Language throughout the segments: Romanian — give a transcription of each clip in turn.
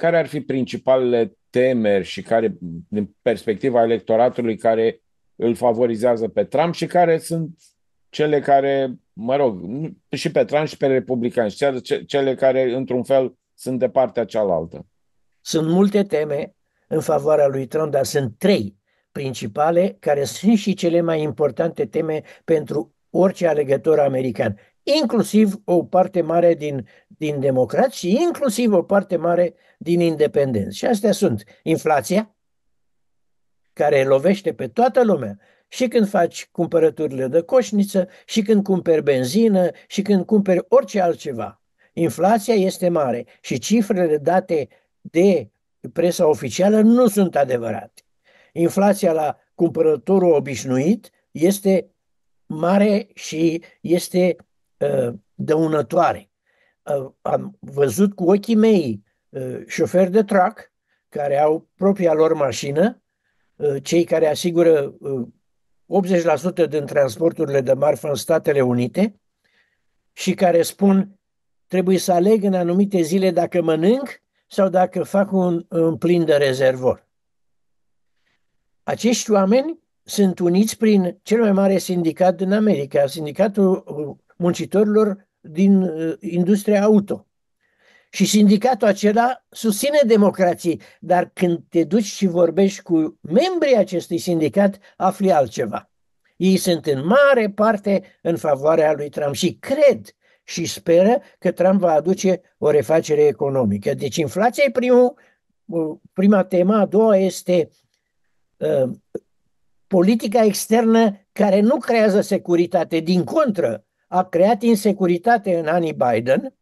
care ar fi principalele temeri și care, din perspectiva electoratului, care îl favorizează pe Trump și care sunt cele care, mă rog, și pe Trump și pe republicani, și cele care, într-un fel, sunt de partea cealaltă? Sunt multe teme în favoarea lui Trump, dar sunt trei principale, care sunt și cele mai importante teme pentru orice alegător american inclusiv o parte mare din, din democrați și inclusiv o parte mare din independenți. Și astea sunt inflația, care lovește pe toată lumea, și când faci cumpărăturile de coșniță, și când cumperi benzină, și când cumperi orice altceva. Inflația este mare și cifrele date de presa oficială nu sunt adevărate. Inflația la cumpărătorul obișnuit este mare și este Uh, dăunătoare. Uh, am văzut cu ochii mei uh, șoferi de trac care au propria lor mașină, cei care asigură 80% din transporturile de marfă în Statele Unite și care spun trebuie să aleg în anumite zile dacă mănânc sau dacă fac un, un plin de rezervor. Acești oameni sunt uniți prin cel mai mare sindicat din America, Sindicatul muncitorilor din uh, industria auto. Și sindicatul acela susține democrație, dar când te duci și vorbești cu membrii acestui sindicat, afli altceva. Ei sunt în mare parte în favoarea lui Trump și cred și speră că Trump va aduce o refacere economică. Deci inflația e primul, uh, prima temă, a doua este uh, politica externă care nu creează securitate, din contră, a creat insecuritate în anii Biden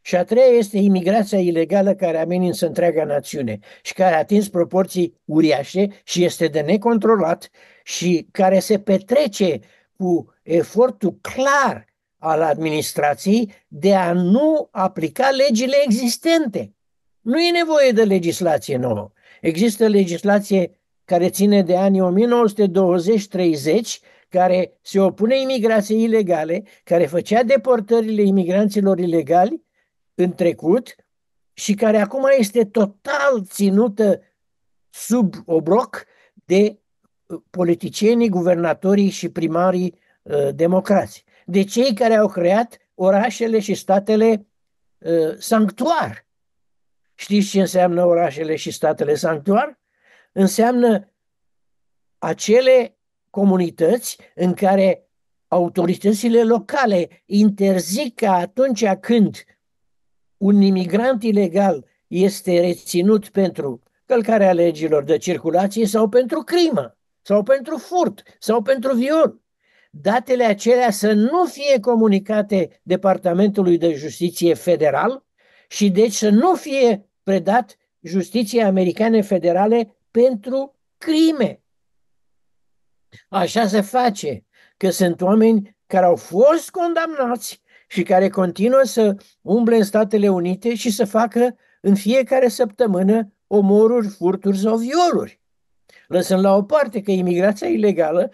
și a treia este imigrația ilegală care amenință întreaga națiune și care a atins proporții uriașe și este de necontrolat și care se petrece cu efortul clar al administrației de a nu aplica legile existente. Nu e nevoie de legislație nouă. Există legislație care ține de anii 1920-30 care se opune imigrației ilegale, care făcea deportările imigranților ilegali în trecut și care acum este total ținută sub obroc de uh, politicienii, guvernatorii și primarii uh, democrați, de cei care au creat orașele și statele uh, sanctuar. Știți ce înseamnă orașele și statele sanctuar? Înseamnă acele comunități în care autoritățile locale interzic ca atunci când un imigrant ilegal este reținut pentru călcarea legilor de circulație sau pentru crimă, sau pentru furt, sau pentru viol. Datele acelea să nu fie comunicate Departamentului de Justiție Federal și deci să nu fie predat Justiției Americane Federale pentru crime Așa se face, că sunt oameni care au fost condamnați și care continuă să umble în Statele Unite și să facă în fiecare săptămână omoruri, furturi sau violuri. Lăsând la o parte că imigrația ilegală,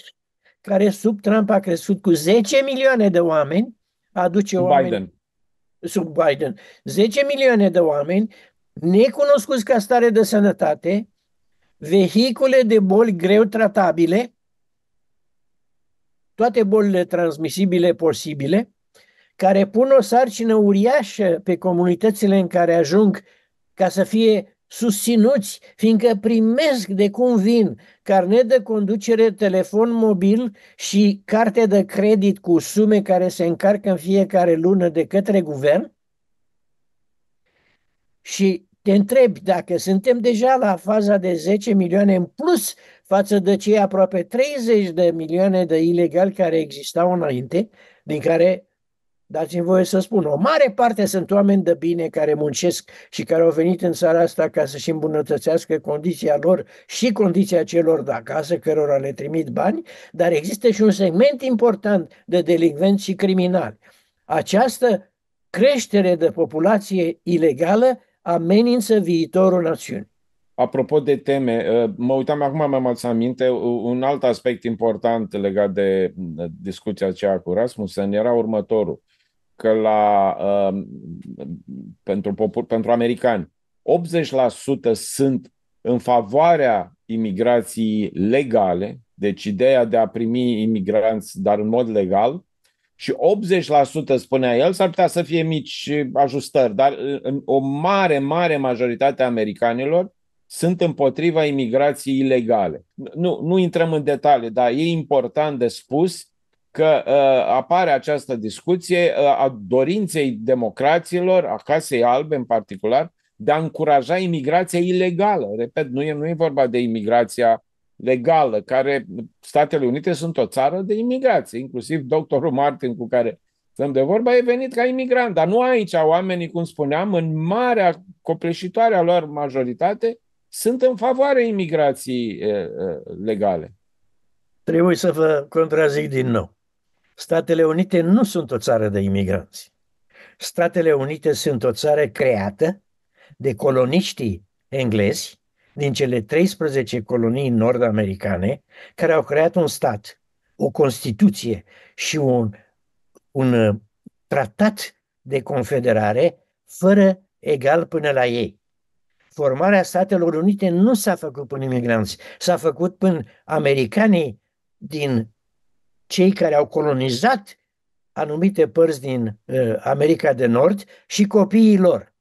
care sub Trump a crescut cu 10 milioane de oameni, aduce Biden. oameni sub Biden, 10 milioane de oameni necunoscuți ca stare de sănătate, vehicule de boli greu tratabile, toate bolile transmisibile posibile, care pun o sarcină uriașă pe comunitățile în care ajung ca să fie susținuți, fiindcă primesc de cum vin carnet de conducere, telefon mobil și carte de credit cu sume care se încarcă în fiecare lună de către guvern. Și te întrebi dacă suntem deja la faza de 10 milioane în plus față de cei aproape 30 de milioane de ilegali care existau înainte, din care, dați-mi voie să spun, o mare parte sunt oameni de bine care muncesc și care au venit în țara asta ca să-și îmbunătățească condiția lor și condiția celor de acasă, cărora le trimit bani, dar există și un segment important de delinvenți și criminali. Această creștere de populație ilegală amenință viitorul națiunii. Apropo de teme, uh, mă uitam acum, mi-am adus aminte, un alt aspect important legat de uh, discuția aceea cu Rasmussen era următorul, că la, uh, pentru, popor, pentru americani, 80% sunt în favoarea imigrației legale, deci ideea de a primi imigranți, dar în mod legal, și 80% spunea el, s-ar putea să fie mici ajustări, dar o mare, mare majoritate a americanilor sunt împotriva imigrației ilegale. Nu, nu intrăm în detalii, dar e important de spus că uh, apare această discuție uh, a dorinței democraților, a Casei Albe în particular, de a încuraja imigrația ilegală. Repet, nu e, nu e vorba de imigrația legală, care Statele Unite sunt o țară de imigrație, inclusiv doctorul Martin cu care stăm de vorba, e venit ca imigrant, dar nu aici oamenii, cum spuneam, în marea, a lor majoritate, sunt în favoarea imigrației legale. Trebuie să vă contrazic din nou. Statele Unite nu sunt o țară de imigranți. Statele Unite sunt o țară creată de coloniștii englezi din cele 13 colonii nord-americane care au creat un stat, o constituție și un, un uh, tratat de confederare fără egal până la ei. Formarea Statelor Unite nu s-a făcut până imigranți, s-a făcut până americanii din cei care au colonizat anumite părți din uh, America de Nord și copiii lor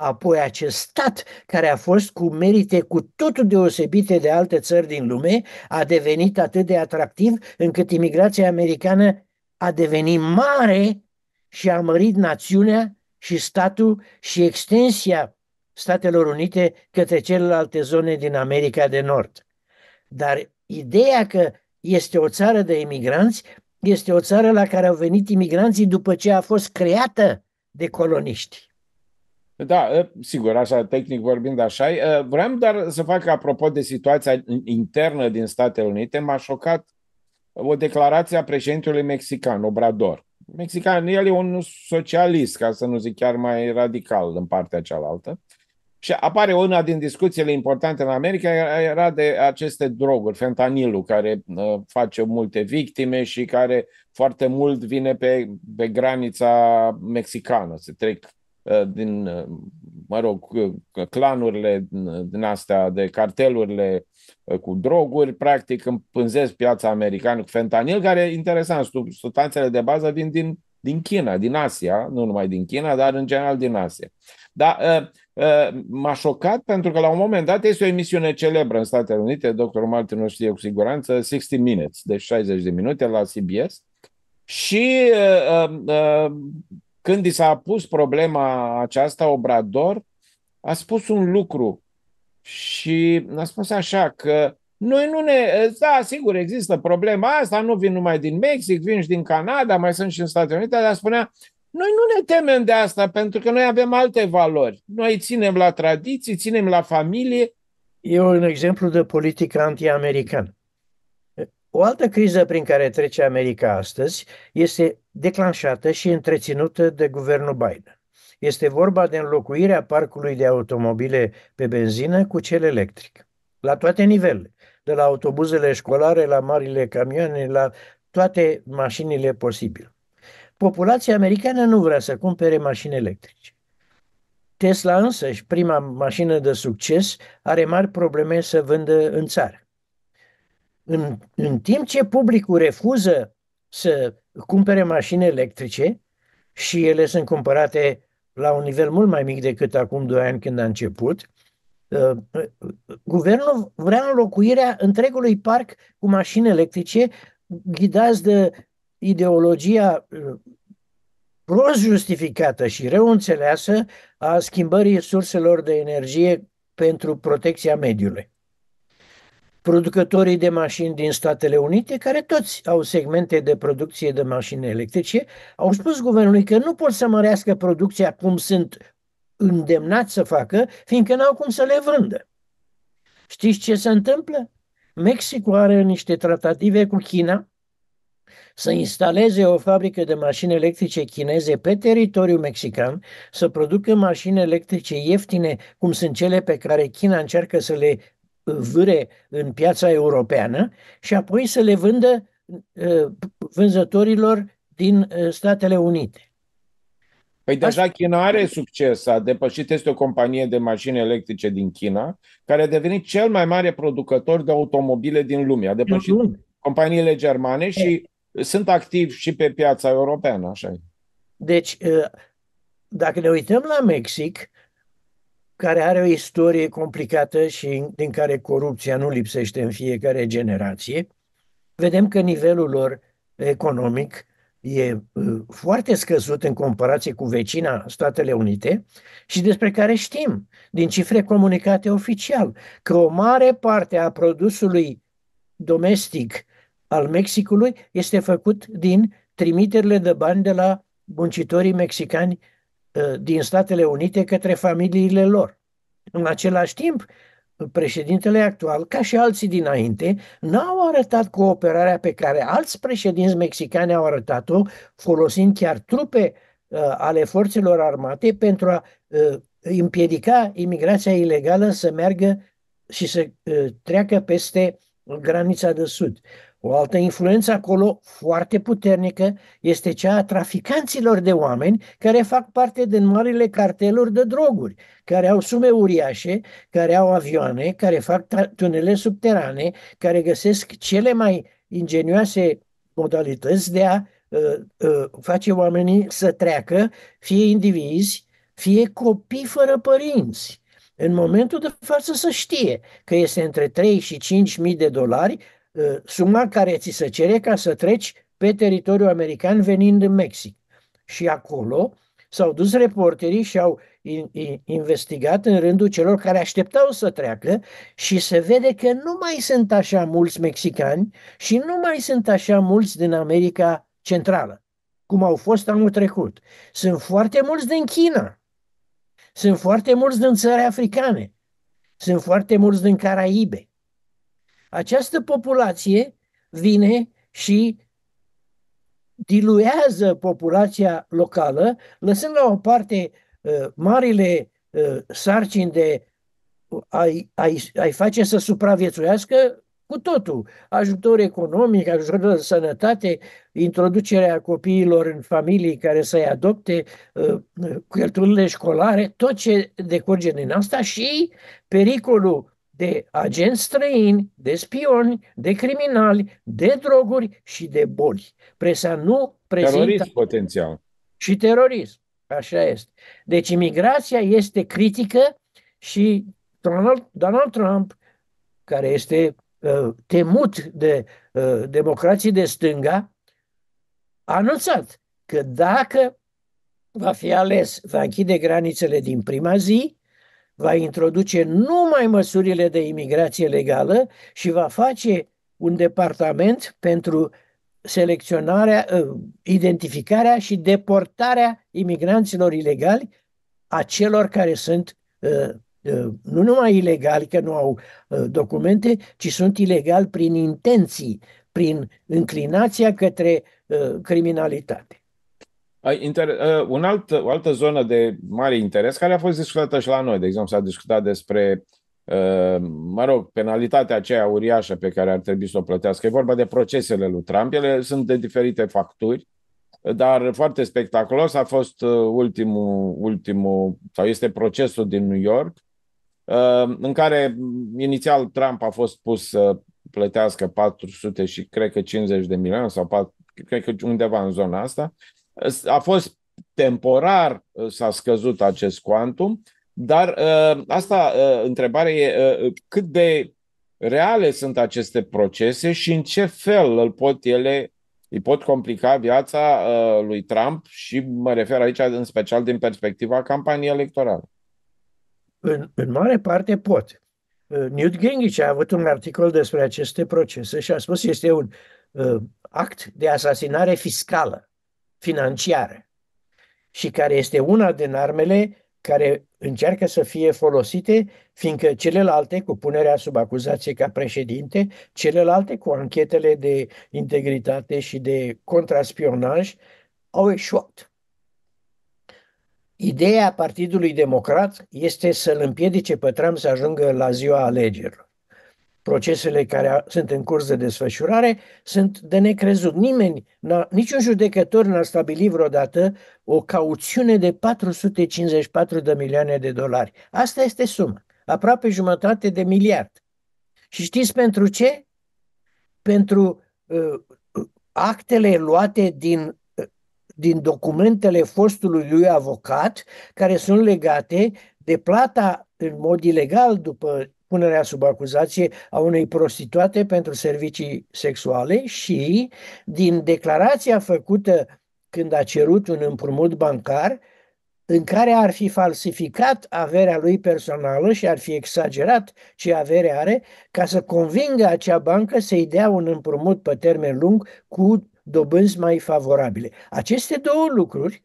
apoi acest stat care a fost cu merite cu totul deosebite de alte țări din lume, a devenit atât de atractiv încât imigrația americană a devenit mare și a mărit națiunea și statul și extensia Statelor Unite către celelalte zone din America de Nord. Dar ideea că este o țară de imigranți este o țară la care au venit imigranții după ce a fost creată de coloniști. Da, ă, sigur, așa, tehnic vorbind așa ă, Vreau doar să fac, apropo de situația internă din Statele Unite, m-a șocat o declarație a președintelui mexican, Obrador. Mexican, el e un socialist, ca să nu zic chiar mai radical în partea cealaltă. Și apare una din discuțiile importante în America, era de aceste droguri, fentanilul, care ă, face multe victime și care foarte mult vine pe, pe granița mexicană. Se trec Uh, din, uh, mă rog, uh, clanurile din astea, de cartelurile cu droguri, practic împânzesc piața americană cu fentanil, care, e interesant, substanțele de bază vin din, din China, din Asia, nu numai din China, dar în general din Asia. Dar m-a șocat pentru că la un moment dat este o emisiune celebră în Statele Unite, doctor Martin o știe cu siguranță, 60 Minutes, deci 60 de minute la CBS, și uh, uh, când i s-a pus problema aceasta, Obrador a spus un lucru și a spus așa că noi nu ne... Da, sigur, există problema asta, nu vin numai din Mexic, vin și din Canada, mai sunt și în Statele Unite, dar spunea, noi nu ne temem de asta pentru că noi avem alte valori. Noi ținem la tradiții, ținem la familie. E un exemplu de politică anti-americană. O altă criză prin care trece America astăzi este declanșată și întreținută de guvernul Biden. Este vorba de înlocuirea parcului de automobile pe benzină cu cel electric. La toate nivelele, de la autobuzele școlare, la marile camioane, la toate mașinile posibile. Populația americană nu vrea să cumpere mașini electrice. Tesla însă, și prima mașină de succes, are mari probleme să vândă în țară. În, în timp ce publicul refuză să cumpere mașini electrice și ele sunt cumpărate la un nivel mult mai mic decât acum 2 ani când a început, ă, guvernul vrea înlocuirea întregului parc cu mașini electrice ghidați de ideologia ă, prost justificată și rău înțeleasă a schimbării surselor de energie pentru protecția mediului producătorii de mașini din Statele Unite, care toți au segmente de producție de mașini electrice, au spus guvernului că nu pot să mărească producția cum sunt îndemnați să facă, fiindcă n-au cum să le vândă. Știți ce se întâmplă? Mexicul are niște tratative cu China să instaleze o fabrică de mașini electrice chineze pe teritoriul mexican, să producă mașini electrice ieftine, cum sunt cele pe care China încearcă să le vâre în piața europeană și apoi să le vândă uh, vânzătorilor din uh, Statele Unite. Păi deja China are succes, a depășit, este o companie de mașini electrice din China, care a devenit cel mai mare producător de automobile din lume. A depășit lume. companiile germane și e. sunt activi și pe piața europeană, așa Deci, uh, dacă ne uităm la Mexic, care are o istorie complicată și din care corupția nu lipsește în fiecare generație. Vedem că nivelul lor economic e uh, foarte scăzut în comparație cu vecina Statele Unite și despre care știm din cifre comunicate oficial că o mare parte a produsului domestic al Mexicului este făcut din trimiterile de bani de la muncitorii mexicani Ă, din Statele Unite către familiile lor. În același timp, președintele actual, ca și alții dinainte, n-au arătat cooperarea pe care alți președinți mexicani au arătat-o, folosind chiar trupe ă, ale forțelor armate pentru a ă, împiedica imigrația ilegală să meargă și să treacă peste granița de sud. O altă influență acolo foarte puternică este cea a traficanților de oameni care fac parte din marile carteluri de droguri, care au sume uriașe, care au avioane, care fac tunele subterane, care găsesc cele mai ingenioase modalități de a uh, uh, face oamenii să treacă, fie indivizi, fie copii fără părinți. În momentul de față să știe că este între 3 și 5 mii de dolari Ă, suma care ți se cere ca să treci pe teritoriul american venind în Mexic. Și acolo s-au dus reporterii și au investigat în rândul celor care așteptau să treacă și se vede că nu mai sunt așa mulți mexicani și nu mai sunt așa mulți din America Centrală, cum au fost anul trecut. Sunt foarte mulți din China, sunt foarte mulți din țări africane, sunt foarte mulți din Caraibe. Această populație vine și diluează populația locală, lăsând la o parte uh, marile uh, sarcini de ai, ai, ai face să supraviețuiască cu totul. Ajutor economic, ajutor de sănătate, introducerea copiilor în familii care să-i adopte, uh, uh, cheltuielile școlare, tot ce decurge din asta și pericolul de agenți străini, de spioni, de criminali, de droguri și de boli. Presa nu prezintă... Terorism potențial. Și terorism. Așa este. Deci imigrația este critică și Donald, Donald Trump, care este uh, temut de uh, democrații de stânga, a anunțat că dacă va fi ales, va închide granițele din prima zi va introduce numai măsurile de imigrație legală și va face un departament pentru selecționarea, ă, identificarea și deportarea imigranților ilegali, a celor care sunt ă, ă, nu numai ilegali, că nu au documente, ci sunt ilegali prin intenții, prin înclinația către criminalitate. Inter- ă, un alt, o altă zonă de mare interes care a fost discutată și la noi, de exemplu, s-a discutat despre, ă, mă rog, penalitatea aceea uriașă pe care ar trebui să o plătească. E vorba de procesele lui Trump, ele sunt de diferite facturi, dar foarte spectaculos a fost ă, ultimul, ultimul sau este procesul din New York, în care inițial Trump a fost pus să plătească 400 și cred că 50 de milioane sau 4, cred că undeva în zona asta, a fost temporar, s-a scăzut acest quantum, dar ă, asta, ă, întrebarea e ă, cât de reale sunt aceste procese și în ce fel îl pot ele îi pot complica viața lui Trump și mă refer aici în special din perspectiva campaniei electorale. În, în mare parte pot. Newt Gingrich a avut un articol despre aceste procese și a spus că este un uh, act de asasinare fiscală financiară și care este una din armele care încearcă să fie folosite, fiindcă celelalte, cu punerea sub acuzație ca președinte, celelalte cu anchetele de integritate și de contraspionaj, au eșuat. Ideea Partidului Democrat este să-l împiedice pe Trump să ajungă la ziua alegerilor procesele care sunt în curs de desfășurare sunt de necrezut. Nimeni, niciun judecător n-a stabilit vreodată o cauțiune de 454 de milioane de dolari. Asta este suma. Aproape jumătate de miliard. Și știți pentru ce? Pentru uh, actele luate din uh, din documentele fostului lui avocat, care sunt legate de plata în mod ilegal, după punerea sub acuzație a unei prostituate pentru servicii sexuale și din declarația făcută când a cerut un împrumut bancar, în care ar fi falsificat averea lui personală și ar fi exagerat ce avere are, ca să convingă acea bancă să-i dea un împrumut pe termen lung cu dobânzi mai favorabile. Aceste două lucruri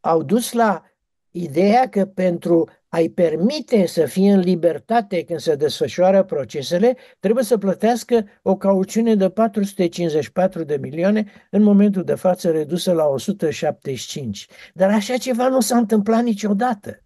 au dus la ideea că pentru ai permite să fie în libertate când se desfășoară procesele, trebuie să plătească o cauciune de 454 de milioane, în momentul de față redusă la 175. Dar așa ceva nu s-a întâmplat niciodată.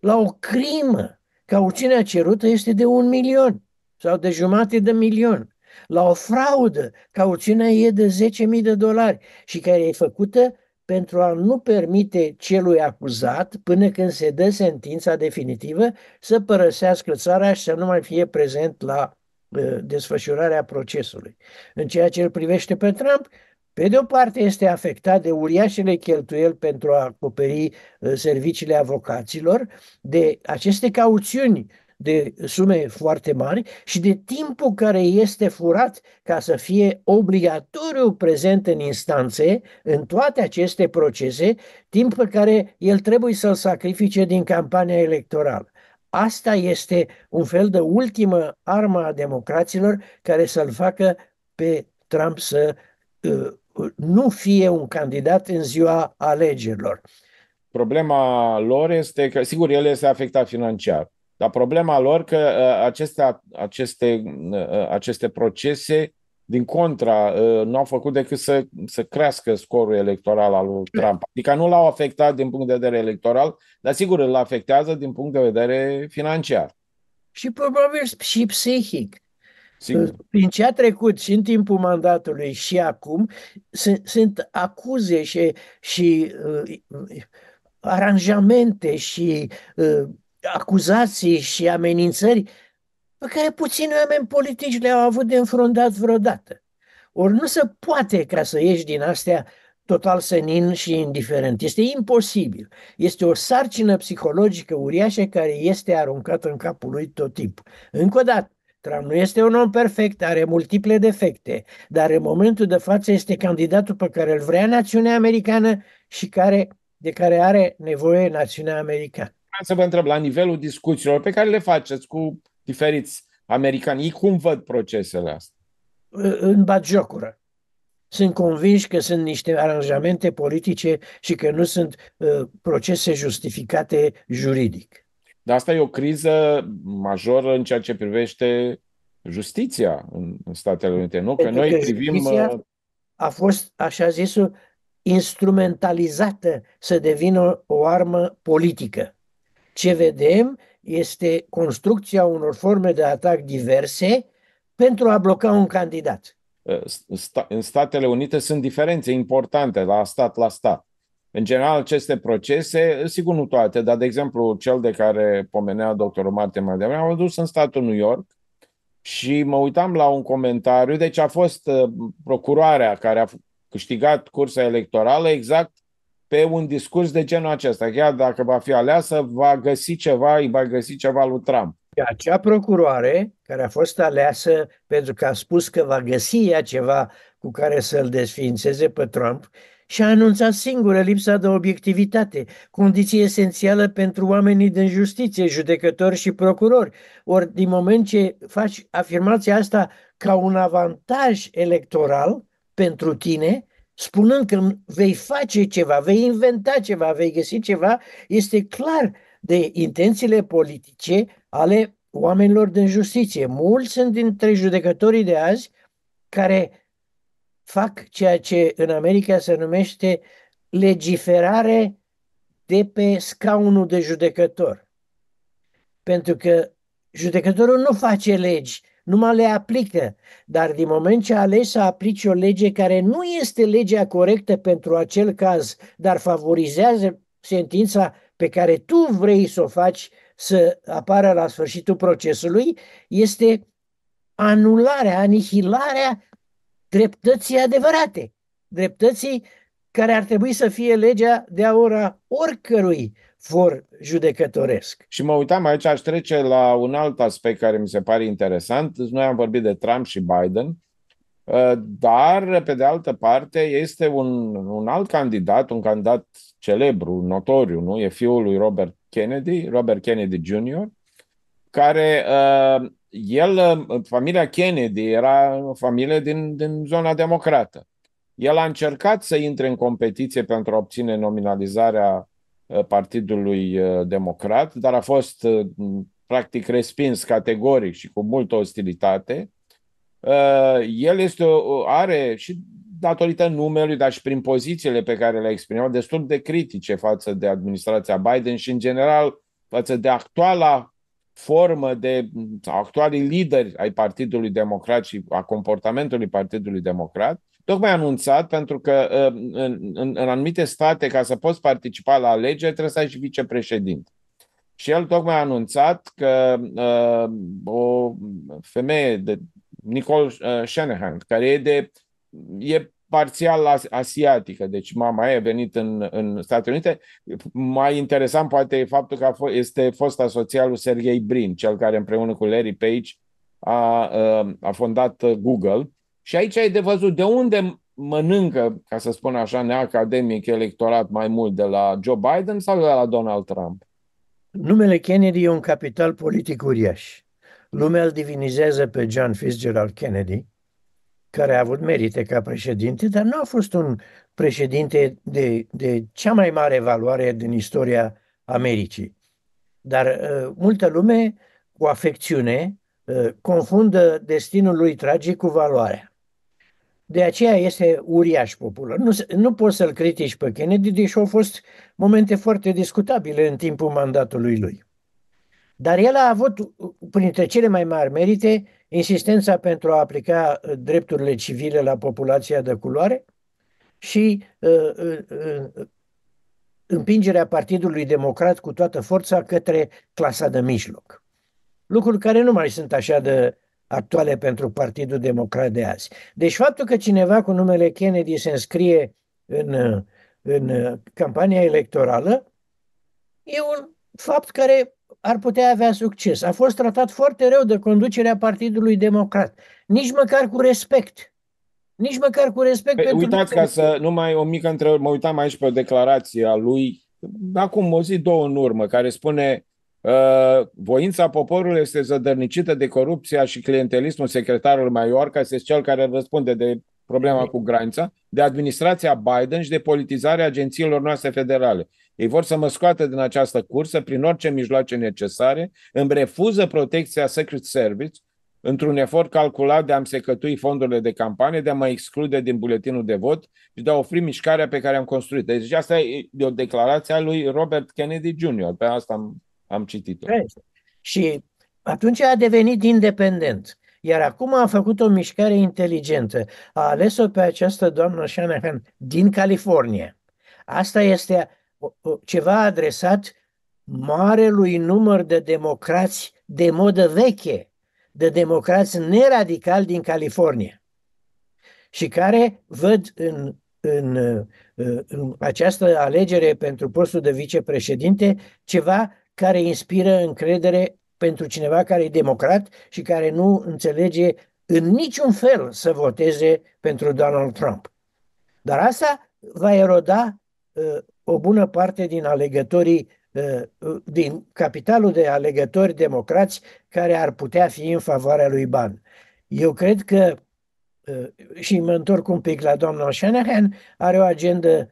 La o crimă, cauciunea cerută este de un milion sau de jumate de milion. La o fraudă, cauciunea e de 10.000 de dolari și care e făcută pentru a nu permite celui acuzat, până când se dă sentința definitivă, să părăsească țara și să nu mai fie prezent la uh, desfășurarea procesului. În ceea ce îl privește pe Trump, pe de o parte este afectat de uriașele cheltuieli pentru a acoperi uh, serviciile avocaților, de aceste cauțiuni de sume foarte mari și de timpul care este furat ca să fie obligatoriu prezent în instanțe, în toate aceste procese, timp pe care el trebuie să-l sacrifice din campania electorală. Asta este un fel de ultimă armă a democraților care să-l facă pe Trump să ă, nu fie un candidat în ziua alegerilor. Problema lor este că, sigur, el este afectat financiar dar problema lor că uh, aceste, aceste, uh, uh, aceste procese, din contra, nu au făcut decât să, să crească scorul electoral al lui Trump. Adică nu l-au afectat din punct de vedere electoral, dar sigur îl afectează din punct de vedere financiar. Și probabil și psihic. Sigur. Prin ce a trecut și în timpul mandatului și acum, sunt, sunt acuze și, și uh, aranjamente și uh, acuzații și amenințări pe care puțini oameni politici le-au avut de înfruntat vreodată. Ori nu se poate ca să ieși din astea total senin și indiferent. Este imposibil. Este o sarcină psihologică uriașă care este aruncată în capul lui tot timpul. Încă o dată, Trump nu este un om perfect, are multiple defecte, dar în momentul de față este candidatul pe care îl vrea națiunea americană și care, de care are nevoie națiunea americană să vă întreb, la nivelul discuțiilor pe care le faceți cu diferiți americani, ei cum văd procesele astea? În batjocură. Sunt convinși că sunt niște aranjamente politice și că nu sunt uh, procese justificate juridic. Dar asta e o criză majoră în ceea ce privește justiția în, în Statele Unite, nu? Că noi că privim... Ă, a fost, așa zis, instrumentalizată să devină o armă politică. Ce vedem este construcția unor forme de atac diverse pentru a bloca un candidat. Uh, în Statele Unite sunt diferențe importante la stat la stat. În general, aceste procese, sigur nu toate, dar de exemplu cel de care pomenea doctorul Martin mai devreme, am dus în statul New York și mă uitam la un comentariu, deci a fost uh, procuroarea care a câștigat cursa electorală exact pe un discurs de genul acesta. Chiar dacă va fi aleasă, va găsi ceva, îi va găsi ceva lui Trump. Acea procuroare care a fost aleasă pentru că a spus că va găsi ea ceva cu care să-l desființeze pe Trump și a anunțat singură lipsa de obiectivitate, condiție esențială pentru oamenii din justiție, judecători și procurori. Ori din moment ce faci afirmația asta ca un avantaj electoral pentru tine, spunând că vei face ceva, vei inventa ceva, vei găsi ceva, este clar de intențiile politice ale oamenilor din justiție. Mulți sunt dintre judecătorii de azi care fac ceea ce în America se numește legiferare de pe scaunul de judecător. Pentru că judecătorul nu face legi numai le aplică. Dar din moment ce ales să aplici o lege care nu este legea corectă pentru acel caz, dar favorizează sentința pe care tu vrei să o faci să apară la sfârșitul procesului, este anularea, anihilarea dreptății adevărate, dreptății care ar trebui să fie legea de a ora oricărui for judecătoresc. Și mă uitam aici, aș trece la un alt aspect care mi se pare interesant. Deci noi am vorbit de Trump și Biden, ă, dar, pe de altă parte, este un, un alt candidat, un candidat celebru, notoriu, nu? E fiul lui Robert Kennedy, Robert Kennedy Jr., care ă, el, familia Kennedy era o familie din, din zona democrată. El a încercat să intre în competiție pentru a obține nominalizarea Uh, Partidului uh, Democrat, dar a fost uh, practic respins categoric și cu multă ostilitate. El este, are și datorită numelui, dar și prin pozițiile pe care le-a exprimat, destul de critice față de administrația Biden și, în general, față de actuala formă de actualii lideri ai Partidului Democrat și a comportamentului Partidului Democrat tocmai anunțat pentru că ă, în, în, în anumite state, ca să poți participa la alegeri, trebuie să ai și vicepreședinte. Și el tocmai a anunțat că uh, o femeie de Nicole ă, Shanahan, care e de e parțial asiatică, deci mama e venit în, în Statele Unite. Mai interesant poate e faptul că a fost, este fost asociat lui Sergey Brin, cel care împreună cu Larry Page a, a fondat Google și aici ai de văzut de unde mănâncă, ca să spun așa, neacademic electorat mai mult de la Joe Biden sau de la Donald Trump? Numele Kennedy e un capital politic uriaș. Lumea îl divinizează pe John Fitzgerald Kennedy, care a avut merite ca președinte, dar nu a fost un președinte de, de cea mai mare valoare din istoria Americii. Dar uh, multă lume, cu afecțiune, uh, confundă destinul lui tragic cu valoarea. De aceea este uriaș popular. Nu, nu poți să-l critici pe Kennedy, deși au fost momente foarte discutabile în timpul mandatului lui. Dar el a avut, printre cele mai mari merite, insistența pentru a aplica uh, drepturile civile la populația de culoare și uh, uh, uh, împingerea Partidului Democrat cu toată forța către clasa de mijloc. Lucruri care nu mai sunt așa de actuale pentru Partidul Democrat de azi. Deci faptul că cineva cu numele Kennedy se înscrie în, în campania electorală e un fapt care ar putea avea succes. A fost tratat foarte rău de conducerea Partidului Democrat, nici măcar cu respect. Nici măcar cu respect păi, pentru... Uitați, ca să mai o mică întrebare, mă uitam aici pe o declarație a lui acum o zi, două în urmă, care spune Uh, voința poporului este zădărnicită de corupția și clientelismul secretarului Maiorca, este cel care răspunde de problema cu granița, de administrația Biden și de politizarea agențiilor noastre federale. Ei vor să mă scoată din această cursă prin orice mijloace necesare, îmi refuză protecția Secret Service într-un efort calculat de a-mi secătui fondurile de campanie, de a mă exclude din buletinul de vot și de a ofri mișcarea pe care am construit. Deci asta e o declarație a lui Robert Kennedy Jr. Pe asta am am citit-o. Și atunci a devenit independent. Iar acum a făcut o mișcare inteligentă. A ales-o pe această doamnă Shanahan din California. Asta este ceva adresat marelui număr de democrați de modă veche, de democrați neradicali din California și care văd în, în, în această alegere pentru postul de vicepreședinte ceva care inspiră încredere pentru cineva care e democrat și care nu înțelege în niciun fel să voteze pentru Donald Trump. Dar asta va eroda uh, o bună parte din alegătorii, uh, din capitalul de alegători democrați care ar putea fi în favoarea lui Ban. Eu cred că, uh, și mă întorc un pic la doamna Shanahan, are o agendă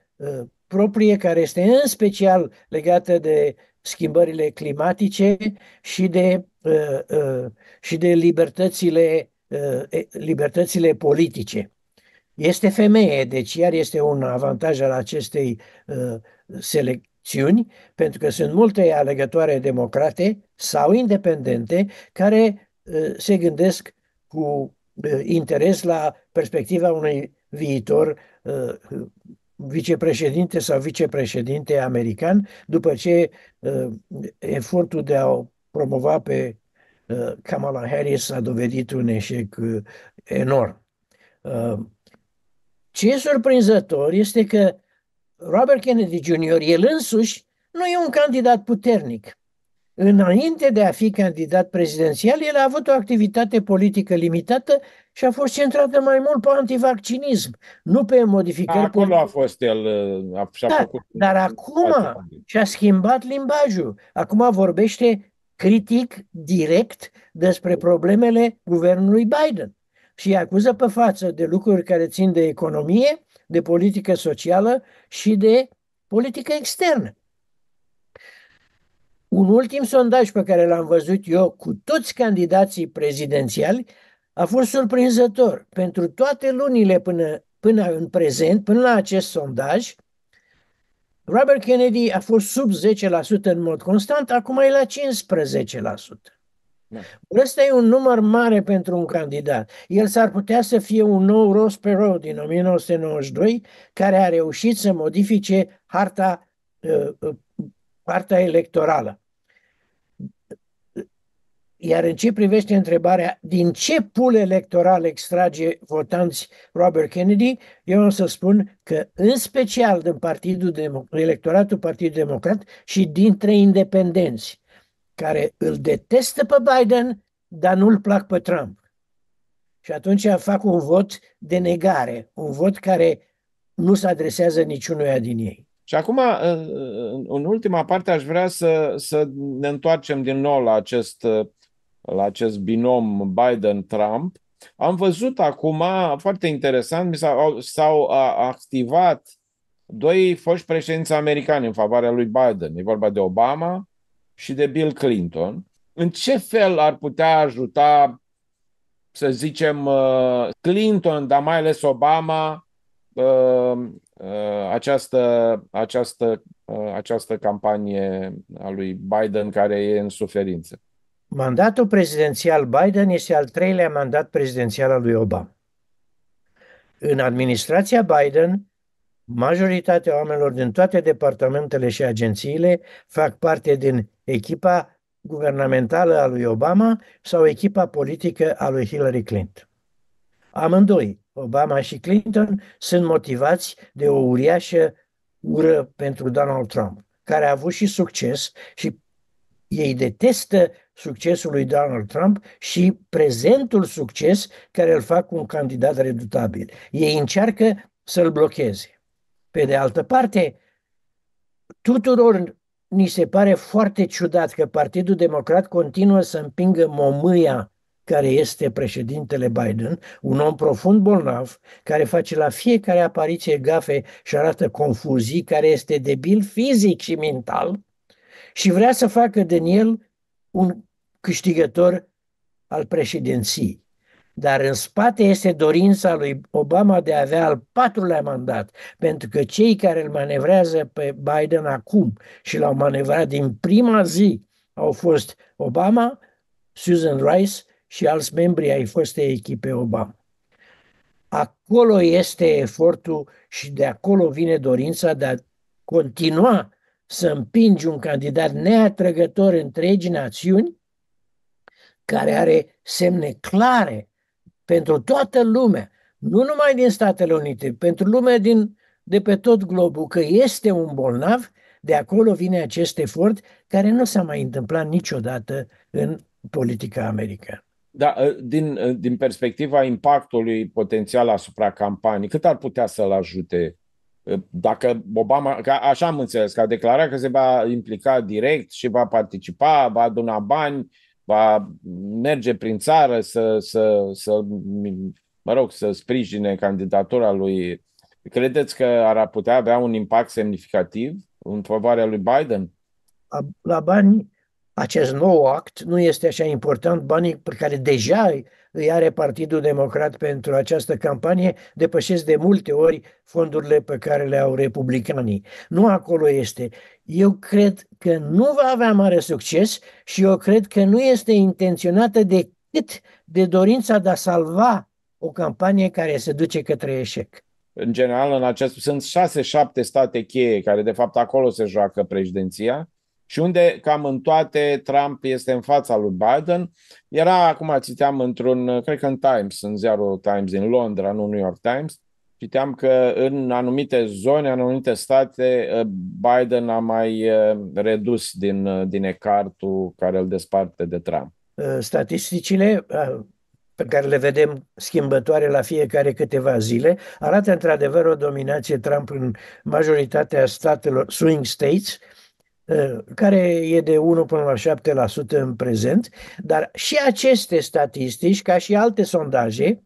proprie care este în special legată de uh, schimbările climatice și de, uh, uh, și de libertățile, uh, libertățile politice. Este femeie, deci iar este un avantaj al acestei selecțiuni, pentru că sunt multe alegătoare democrate sau independente care se gândesc cu interes la perspectiva unui viitor vicepreședinte sau vicepreședinte american, după ce uh, efortul de a promova pe uh, Kamala Harris a dovedit un eșec uh, enorm. Uh, ce e surprinzător este că Robert Kennedy Jr., el însuși, nu e un candidat puternic. Înainte de a fi candidat prezidențial, el a avut o activitate politică limitată și a fost centrată mai mult pe antivaccinism, nu pe modificări. acolo politice. a fost el, a, și-a da, făcut... Dar acum și-a schimbat limbajul. Acum vorbește critic direct despre problemele guvernului Biden și acuză pe față de lucruri care țin de economie, de politică socială și de politică externă. Un ultim sondaj pe care l-am văzut eu cu toți candidații prezidențiali a fost surprinzător. Pentru toate lunile până, până în prezent, până la acest sondaj, Robert Kennedy a fost sub 10% în mod constant, acum e la 15%. Da. Ăsta e un număr mare pentru un candidat. El s-ar putea să fie un nou Ross Perot din 1992, care a reușit să modifice harta, uh, uh harta electorală. Iar în ce privește întrebarea din ce pul electoral extrage votanți Robert Kennedy, eu o să spun că în special din partidul Demo- electoratul Partidului Democrat și dintre independenți, care îl detestă pe Biden, dar nu-l plac pe Trump. Și atunci fac un vot de negare, un vot care nu se adresează niciunuia din ei. Și acum, în ultima parte, aș vrea să, să ne întoarcem din nou la acest la acest binom Biden-Trump. Am văzut acum, foarte interesant, s-au, s-au activat doi foști președinți americani în favoarea lui Biden. E vorba de Obama și de Bill Clinton. În ce fel ar putea ajuta, să zicem, uh, Clinton, dar mai ales Obama, uh, uh, această, această, această campanie a lui Biden care e în suferință? Mandatul prezidențial Biden este al treilea mandat prezidențial al lui Obama. În administrația Biden, majoritatea oamenilor din toate departamentele și agențiile fac parte din echipa guvernamentală a lui Obama sau echipa politică a lui Hillary Clinton. Amândoi, Obama și Clinton, sunt motivați de o uriașă ură pentru Donald Trump, care a avut și succes și ei detestă succesul lui Donald Trump și prezentul succes care îl fac cu un candidat redutabil. Ei încearcă să-l blocheze. Pe de altă parte, tuturor ni se pare foarte ciudat că Partidul Democrat continuă să împingă momâia care este președintele Biden, un om profund bolnav, care face la fiecare apariție gafe și arată confuzii, care este debil fizic și mental și vrea să facă din el un câștigător al președinției. Dar în spate este dorința lui Obama de a avea al patrulea mandat, pentru că cei care îl manevrează pe Biden acum și l-au manevrat din prima zi au fost Obama, Susan Rice și alți membri ai fostei echipe Obama. Acolo este efortul și de acolo vine dorința de a continua să împingi un candidat neatrăgător întregi națiuni care are semne clare pentru toată lumea, nu numai din Statele Unite, pentru lumea din, de pe tot globul, că este un bolnav, de acolo vine acest efort care nu s-a mai întâmplat niciodată în politica americană. Da, ă, din, ă, din perspectiva impactului potențial asupra campaniei, cât ar putea să-l ajute ă, dacă Obama, ca așa am înțeles, că a declarat că se va implica direct și va participa, va aduna bani, va merge prin țară să, să, să mă rog, să sprijine candidatura lui, credeți că ar putea avea un impact semnificativ în favoarea lui Biden? La bani, acest nou act nu este așa important. Banii pe care deja îi are Partidul Democrat pentru această campanie depășesc de multe ori fondurile pe care le au republicanii. Nu acolo este. Eu cred că nu va avea mare succes și eu cred că nu este intenționată decât de dorința de a salva o campanie care se duce către eșec în general, în acest sunt șase, șapte state cheie care de fapt acolo se joacă președinția și unde cam în toate Trump este în fața lui Biden. Era, acum citeam într-un, cred că în Times, în ziarul Times din Londra, nu New York Times, citeam că în anumite zone, în anumite state, uh, Biden a mai uh, redus din, uh, din ecartul care îl desparte de Trump. Statisticile pe care le vedem schimbătoare la fiecare câteva zile, arată într-adevăr o dominație Trump în majoritatea statelor swing states, uh, Eh, care e de 1 până la 7% în prezent, dar și aceste statistici, ca și alte sondaje,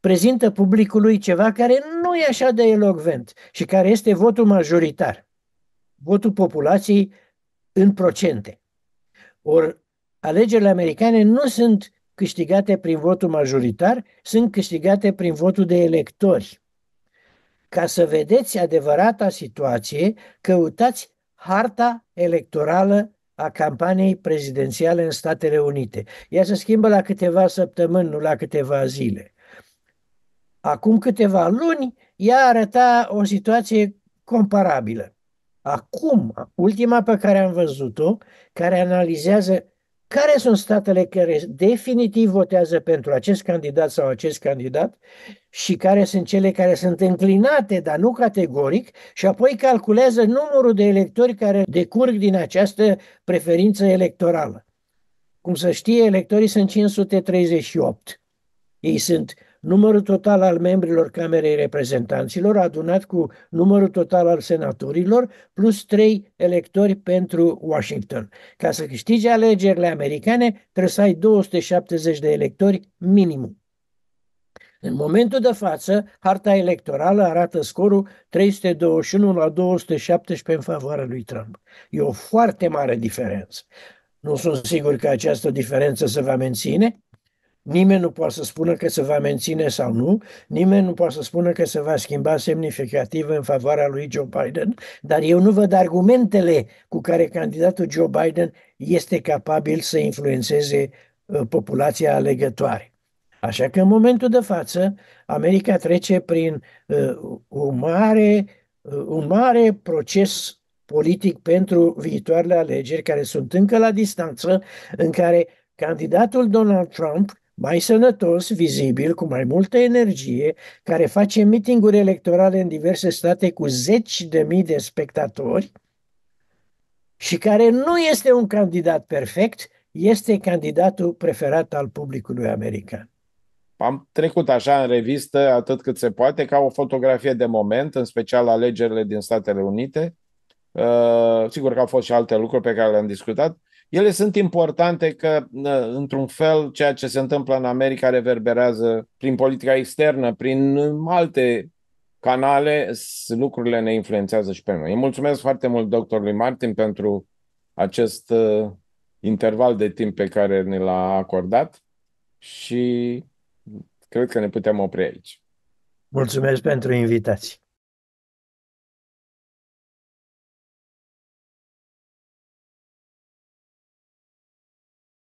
prezintă publicului ceva care nu e așa de elogvent și care este votul majoritar, votul populației în procente. Ori alegerile americane nu sunt câștigate prin votul majoritar, sunt câștigate prin votul de electori. Ca să vedeți adevărata situație, căutați harta electorală a campaniei prezidențiale în Statele Unite. Ea se schimbă la câteva săptămâni, nu la câteva zile. Acum câteva luni, ea arăta o situație comparabilă. Acum, ultima pe care am văzut-o, care analizează care sunt statele care definitiv votează pentru acest candidat sau acest candidat și care sunt cele care sunt înclinate, dar nu categoric, și apoi calculează numărul de electori care decurg din această preferință electorală. Cum să știe, electorii sunt 538. Ei sunt Numărul total al membrilor Camerei Reprezentanților adunat cu numărul total al senatorilor plus trei electori pentru Washington. Ca să câștige alegerile americane trebuie să ai 270 de electori minimum. În momentul de față, harta electorală arată scorul 321 la 217 în favoarea lui Trump. E o foarte mare diferență. Nu sunt sigur că această diferență se va menține, Nimeni nu poate să spună că se va menține sau nu, nimeni nu poate să spună că se va schimba semnificativ în favoarea lui Joe Biden, dar eu nu văd argumentele cu care candidatul Joe Biden este capabil să influențeze uh, populația alegătoare. Așa că în momentul de față, America trece prin uh, un, mare, uh, un mare proces politic pentru viitoarele alegeri care sunt încă la distanță, în care candidatul Donald Trump mai sănătos, vizibil, cu mai multă energie, care face mitinguri electorale în diverse state cu zeci de mii de spectatori și care nu este un candidat perfect, este candidatul preferat al publicului american. Am trecut așa în revistă atât cât se poate ca o fotografie de moment, în special alegerile din Statele Unite. Uh, sigur că au fost și alte lucruri pe care le-am discutat. Ele sunt importante că, într-un fel, ceea ce se întâmplă în America reverberează prin politica externă, prin alte canale, lucrurile ne influențează și pe noi. Îi mulțumesc foarte mult doctorului Martin pentru acest uh, interval de timp pe care ne l-a acordat și cred că ne putem opri aici. Mulțumesc pentru invitație.